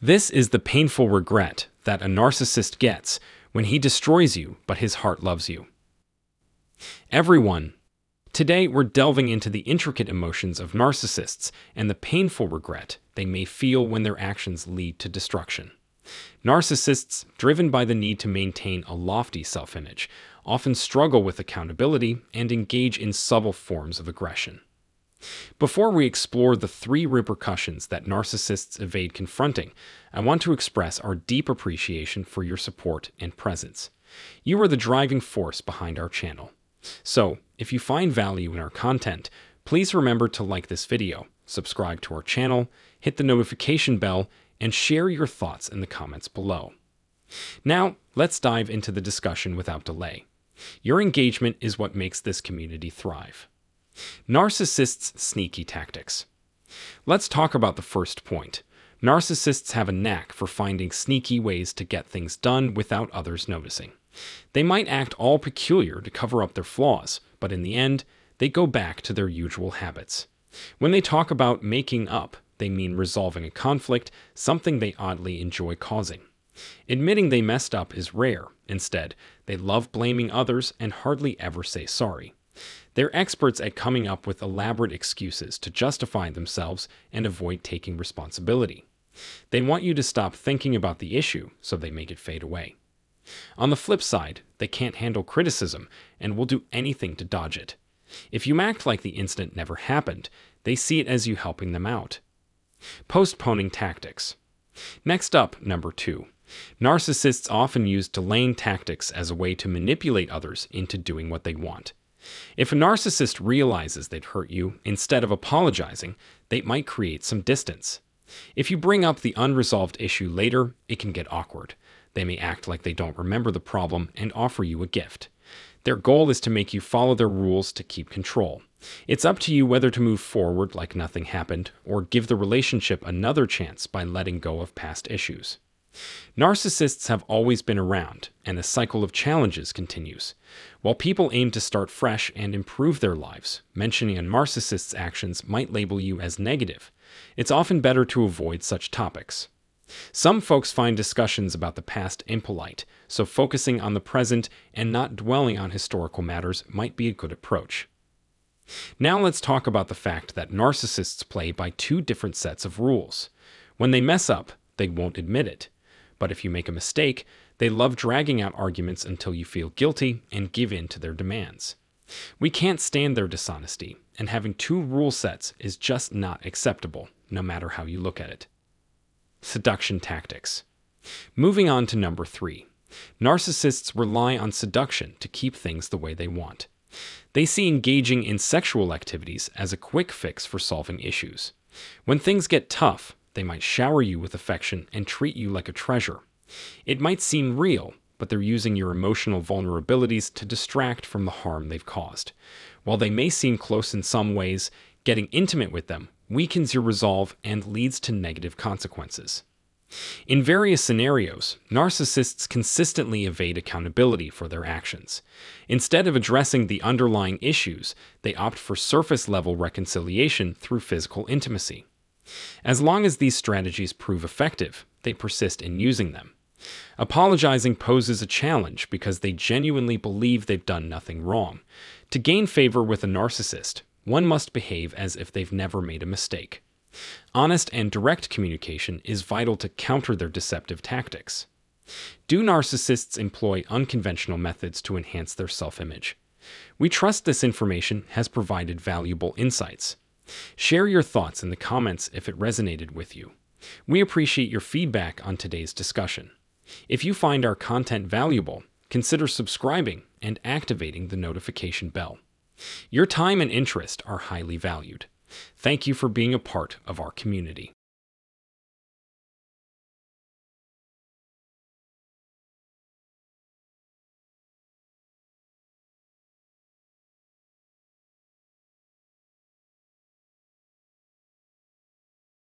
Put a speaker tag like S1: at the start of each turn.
S1: This is the painful regret that a narcissist gets when he destroys you, but his heart loves you. Everyone, today we're delving into the intricate emotions of narcissists and the painful regret they may feel when their actions lead to destruction. Narcissists, driven by the need to maintain a lofty self-image, often struggle with accountability and engage in subtle forms of aggression. Before we explore the three repercussions that narcissists evade confronting, I want to express our deep appreciation for your support and presence. You are the driving force behind our channel. So, if you find value in our content, please remember to like this video, subscribe to our channel, hit the notification bell, and share your thoughts in the comments below. Now, let's dive into the discussion without delay. Your engagement is what makes this community thrive. Narcissists' sneaky tactics. Let's talk about the first point. Narcissists have a knack for finding sneaky ways to get things done without others noticing. They might act all peculiar to cover up their flaws, but in the end, they go back to their usual habits. When they talk about making up, they mean resolving a conflict, something they oddly enjoy causing. Admitting they messed up is rare. Instead, they love blaming others and hardly ever say sorry. They're experts at coming up with elaborate excuses to justify themselves and avoid taking responsibility. They want you to stop thinking about the issue, so they make it fade away. On the flip side, they can't handle criticism and will do anything to dodge it. If you act like the incident never happened, they see it as you helping them out. Postponing tactics. Next up, number two. Narcissists often use delaying tactics as a way to manipulate others into doing what they want. If a narcissist realizes they've hurt you, instead of apologizing, they might create some distance. If you bring up the unresolved issue later, it can get awkward. They may act like they don't remember the problem and offer you a gift. Their goal is to make you follow their rules to keep control. It's up to you whether to move forward like nothing happened or give the relationship another chance by letting go of past issues. Narcissists have always been around, and the cycle of challenges continues. While people aim to start fresh and improve their lives, mentioning a narcissist's actions might label you as negative. It's often better to avoid such topics. Some folks find discussions about the past impolite, so focusing on the present and not dwelling on historical matters might be a good approach. Now let's talk about the fact that narcissists play by two different sets of rules. When they mess up, they won't admit it. But if you make a mistake, they love dragging out arguments until you feel guilty and give in to their demands. We can't stand their dishonesty, and having two rule sets is just not acceptable, no matter how you look at it. Seduction tactics. Moving on to number three. Narcissists rely on seduction to keep things the way they want. They see engaging in sexual activities as a quick fix for solving issues. When things get tough, they might shower you with affection and treat you like a treasure. It might seem real, but they're using your emotional vulnerabilities to distract from the harm they've caused. While they may seem close in some ways, getting intimate with them weakens your resolve and leads to negative consequences. In various scenarios, narcissists consistently evade accountability for their actions. Instead of addressing the underlying issues, they opt for surface level reconciliation through physical intimacy. As long as these strategies prove effective, they persist in using them. Apologizing poses a challenge because they genuinely believe they've done nothing wrong. To gain favor with a narcissist, one must behave as if they've never made a mistake. Honest and direct communication is vital to counter their deceptive tactics. Do narcissists employ unconventional methods to enhance their self-image? We trust this information has provided valuable insights. Share your thoughts in the comments if it resonated with you. We appreciate your feedback on today's discussion. If you find our content valuable, consider subscribing and activating the notification bell. Your time and interest are highly valued. Thank you for being a part of our community.